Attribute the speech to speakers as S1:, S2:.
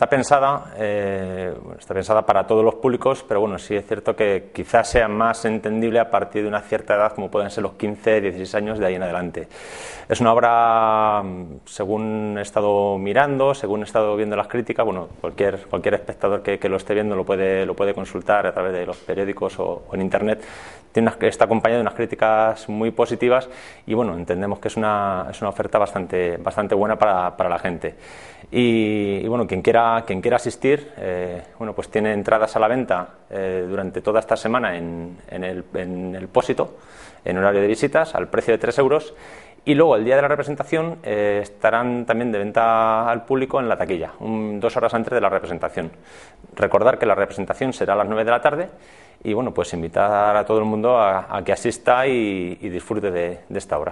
S1: Está pensada, eh, está pensada para todos los públicos, pero bueno, sí es cierto que quizás sea más entendible a partir de una cierta edad, como pueden ser los 15, 16 años de ahí en adelante. Es una obra, mm, según he estado mirando, según he estado viendo las críticas, bueno, cualquier, cualquier espectador que, lo esté viendo lo puede, lo puede consultar a través de los periódicos o, en Internet, está acompañado de unas críticas muy positivas y bueno, entendemos que es una, es una oferta bastante, bastante buena para, para la gente. y bueno, quien quiera quien quiera asistir, eh, bueno, pues tiene entradas a la venta eh, durante toda esta semana en, el, pósito, en horario de visitas, al precio de 3 euros. Y luego, el día de la representación, eh, estarán también de venta al público en la taquilla, dos horas antes de la representación. Recordar que la representación será a las 9 de la tarde y, bueno, pues invitar a todo el mundo a, que asista y, disfrute de, de esta obra.